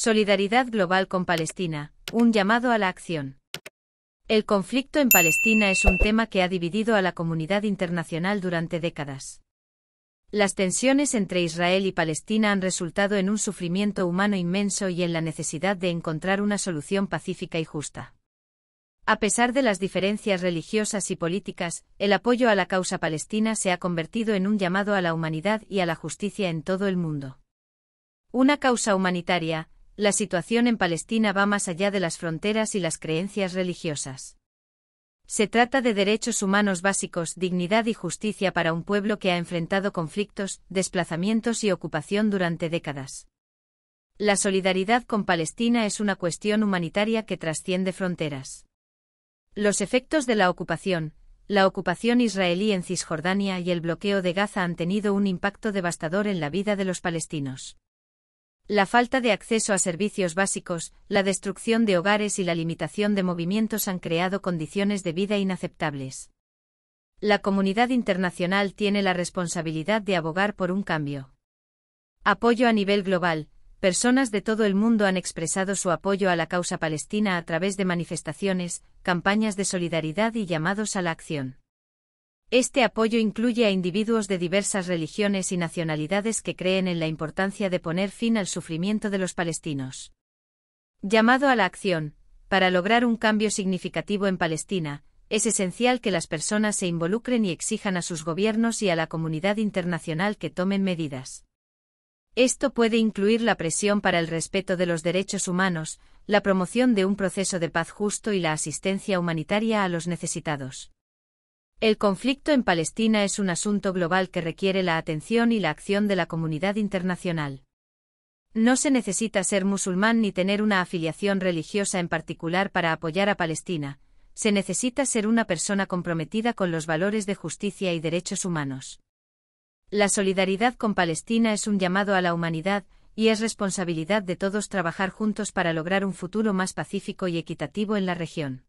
Solidaridad Global con Palestina, un llamado a la acción. El conflicto en Palestina es un tema que ha dividido a la comunidad internacional durante décadas. Las tensiones entre Israel y Palestina han resultado en un sufrimiento humano inmenso y en la necesidad de encontrar una solución pacífica y justa. A pesar de las diferencias religiosas y políticas, el apoyo a la causa palestina se ha convertido en un llamado a la humanidad y a la justicia en todo el mundo. Una causa humanitaria, la situación en Palestina va más allá de las fronteras y las creencias religiosas. Se trata de derechos humanos básicos, dignidad y justicia para un pueblo que ha enfrentado conflictos, desplazamientos y ocupación durante décadas. La solidaridad con Palestina es una cuestión humanitaria que trasciende fronteras. Los efectos de la ocupación, la ocupación israelí en Cisjordania y el bloqueo de Gaza han tenido un impacto devastador en la vida de los palestinos la falta de acceso a servicios básicos, la destrucción de hogares y la limitación de movimientos han creado condiciones de vida inaceptables. La comunidad internacional tiene la responsabilidad de abogar por un cambio. Apoyo a nivel global. Personas de todo el mundo han expresado su apoyo a la causa palestina a través de manifestaciones, campañas de solidaridad y llamados a la acción. Este apoyo incluye a individuos de diversas religiones y nacionalidades que creen en la importancia de poner fin al sufrimiento de los palestinos. Llamado a la acción, para lograr un cambio significativo en Palestina, es esencial que las personas se involucren y exijan a sus gobiernos y a la comunidad internacional que tomen medidas. Esto puede incluir la presión para el respeto de los derechos humanos, la promoción de un proceso de paz justo y la asistencia humanitaria a los necesitados. El conflicto en Palestina es un asunto global que requiere la atención y la acción de la comunidad internacional. No se necesita ser musulmán ni tener una afiliación religiosa en particular para apoyar a Palestina, se necesita ser una persona comprometida con los valores de justicia y derechos humanos. La solidaridad con Palestina es un llamado a la humanidad, y es responsabilidad de todos trabajar juntos para lograr un futuro más pacífico y equitativo en la región.